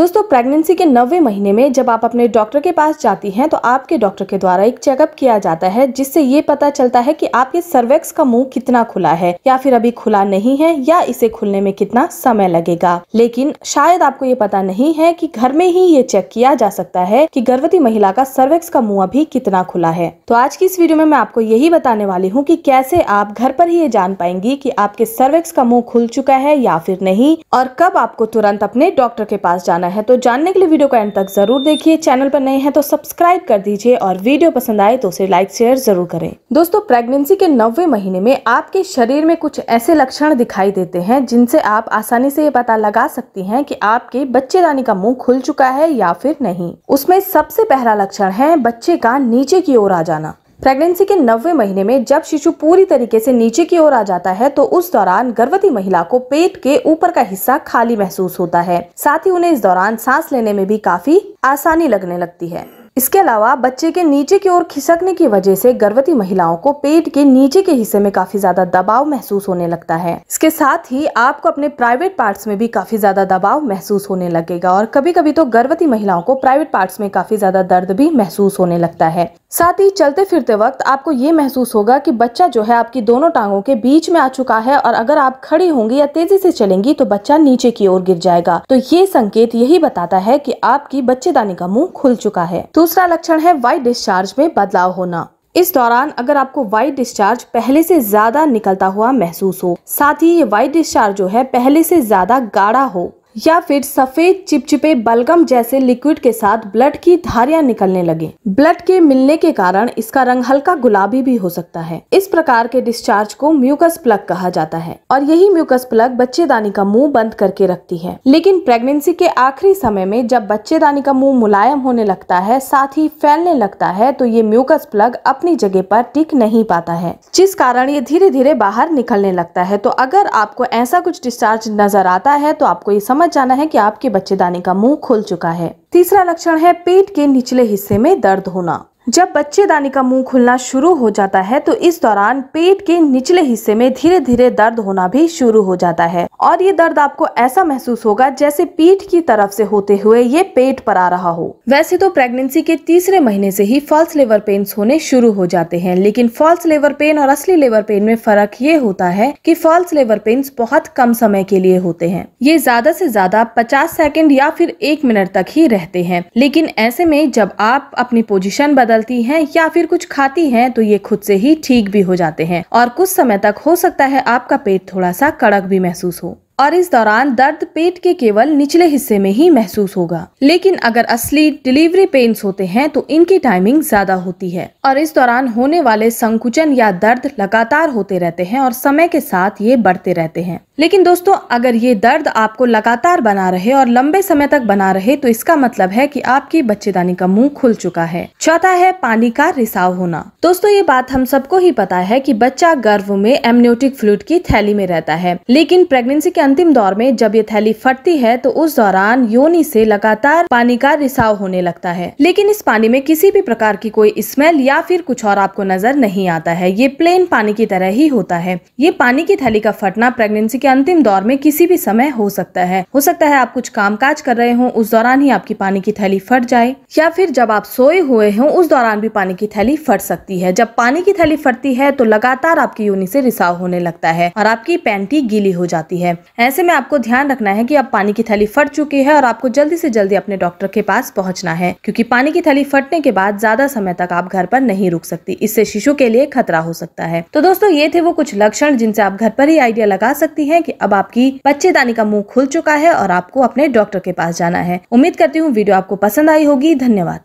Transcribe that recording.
दोस्तों प्रेगनेंसी के नवे महीने में जब आप अपने डॉक्टर के पास जाती हैं तो आपके डॉक्टर के द्वारा एक चेकअप किया जाता है जिससे ये पता चलता है कि आपके सर्वेक्स का मुंह कितना खुला है या फिर अभी खुला नहीं है या इसे खुलने में कितना समय लगेगा लेकिन शायद आपको ये पता नहीं है कि घर में ही ये चेक किया जा सकता है की गर्भवती महिला का सर्वेक्स का मुंह अभी कितना खुला है तो आज की इस वीडियो में मैं आपको यही बताने वाली हूँ की कैसे आप घर पर ही ये जान पाएंगी की आपके सर्वेक्स का मुँह खुल चुका है या फिर नहीं और कब आपको तुरंत अपने डॉक्टर के पास जाना है तो जानने के लिए वीडियो को एंड तक जरूर देखिए चैनल पर नए हैं तो सब्सक्राइब कर दीजिए और वीडियो पसंद आए तो उसे लाइक शेयर जरूर करें दोस्तों प्रेगनेंसी के नौवे महीने में आपके शरीर में कुछ ऐसे लक्षण दिखाई देते हैं जिनसे आप आसानी से ये पता लगा सकती है की आपके बच्चेदानी का मुँह खुल चुका है या फिर नहीं उसमें सबसे पहला लक्षण है बच्चे का नीचे की ओर आ जाना प्रेगनेंसी के नब्बे महीने में जब शिशु पूरी तरीके से नीचे की ओर आ जाता है तो उस दौरान गर्भवती महिला को पेट के ऊपर का हिस्सा खाली महसूस होता है साथ ही उन्हें इस दौरान सांस लेने में भी काफी आसानी लगने लगती है इसके अलावा बच्चे के नीचे की ओर खिसकने की वजह से गर्भवती महिलाओं को पेट के नीचे के हिस्से में काफी ज्यादा दबाव महसूस होने लगता है इसके साथ ही आपको अपने प्राइवेट पार्ट्स में भी काफी ज्यादा दबाव महसूस होने लगेगा और कभी कभी तो गर्भवती महिलाओं को प्राइवेट पार्ट्स में काफी ज्यादा दर्द भी महसूस होने लगता है साथ ही चलते फिरते वक्त आपको ये महसूस होगा कि बच्चा जो है आपकी दोनों टांगों के बीच में आ चुका है और अगर आप खड़ी होंगी या तेजी से चलेंगी तो बच्चा नीचे की ओर गिर जाएगा तो ये संकेत यही बताता है कि आपकी बच्चेदानी का मुंह खुल चुका है तो दूसरा लक्षण है वाइट डिस्चार्ज में बदलाव होना इस दौरान अगर आपको वाइट डिस्चार्ज पहले से ज्यादा निकलता हुआ महसूस हो साथ ही ये वाइट डिस्चार्ज जो है पहले से ज्यादा गाढ़ा हो या फिर सफेद चिपचिपे बलगम जैसे लिक्विड के साथ ब्लड की धारियां निकलने लगे ब्लड के मिलने के कारण इसका रंग हल्का गुलाबी भी हो सकता है इस प्रकार के डिस्चार्ज को म्यूकस प्लग कहा जाता है और यही म्यूकस प्लग बच्चेदानी का मुंह बंद करके रखती है लेकिन प्रेगनेंसी के आखिरी समय में जब बच्चेदानी का मुंह मुलायम होने लगता है साथ ही फैलने लगता है तो ये म्यूकस प्लग अपनी जगह पर टिक नहीं पाता है जिस कारण ये धीरे धीरे बाहर निकलने लगता है तो अगर आपको ऐसा कुछ डिस्चार्ज नजर आता है तो आपको ये समझ समझ जाना है कि आपके बच्चेदानी का मुंह खुल चुका है तीसरा लक्षण है पेट के निचले हिस्से में दर्द होना जब बच्चेदानी का मुंह खुलना शुरू हो जाता है तो इस दौरान पेट के निचले हिस्से में धीरे धीरे दर्द होना भी शुरू हो जाता है और ये दर्द आपको ऐसा महसूस होगा जैसे पीठ की तरफ से होते हुए ये पेट पर आ रहा हो वैसे तो प्रेगनेंसी के तीसरे महीने से ही फॉल्स लेवर पेन होने शुरू हो जाते हैं लेकिन फॉल्स लेवर पेन और असली लेवर पेन में फर्क ये होता है की फॉल्स लेवर पेन बहुत कम समय के लिए होते हैं ये ज्यादा ऐसी ज्यादा पचास सेकेंड या फिर एक मिनट तक ही रहते हैं लेकिन ऐसे में जब आप अपनी पोजिशन बदल निकलती हैं या फिर कुछ खाती हैं तो ये खुद से ही ठीक भी हो जाते हैं और कुछ समय तक हो सकता है आपका पेट थोड़ा सा कड़क भी महसूस हो और इस दौरान दर्द पेट के केवल निचले हिस्से में ही महसूस होगा लेकिन अगर असली डिलीवरी पेन्स होते हैं तो इनकी टाइमिंग ज्यादा होती है और इस दौरान होने वाले संकुचन या दर्द लगातार होते रहते हैं और समय के साथ ये बढ़ते रहते हैं लेकिन दोस्तों अगर ये दर्द आपको लगातार बना रहे और लंबे समय तक बना रहे तो इसका मतलब है कि आपकी बच्चेदानी का मुंह खुल चुका है चौथा है पानी का रिसाव होना दोस्तों ये बात हम सबको ही पता है कि बच्चा गर्भ में एमनियोटिक फ्लूड की थैली में रहता है लेकिन प्रेगनेंसी के अंतिम दौर में जब ये थैली फटती है तो उस दौरान योनि से लगातार पानी का रिसाव होने लगता है लेकिन इस पानी में किसी भी प्रकार की कोई स्मेल या फिर कुछ और आपको नजर नहीं आता है ये प्लेन पानी की तरह ही होता है ये पानी की थैली का फटना प्रेगनेंसी के अंतिम दौर में किसी भी समय हो सकता है हो सकता है आप कुछ काम काज कर रहे हो उस दौरान ही आपकी पानी की थैली फट जाए या फिर जब आप सोए हुए हो उस दौरान भी पानी की थैली फट सकती है जब पानी की थैली फटती है तो लगातार आपकी योनि से रिसाव होने लगता है और आपकी पैंटी गीली हो जाती है ऐसे में आपको ध्यान रखना है कि अब पानी की थैली फट चुकी है और आपको जल्दी से जल्दी अपने डॉक्टर के पास पहुंचना है क्योंकि पानी की थैली फटने के बाद ज्यादा समय तक आप घर पर नहीं रुक सकती इससे शिशु के लिए खतरा हो सकता है तो दोस्तों ये थे वो कुछ लक्षण जिनसे आप घर पर ही आइडिया लगा सकती है की अब आपकी बच्चेदानी का मुँह खुल चुका है और आपको अपने डॉक्टर के पास जाना है उम्मीद करती हूँ वीडियो आपको पसंद आई होगी धन्यवाद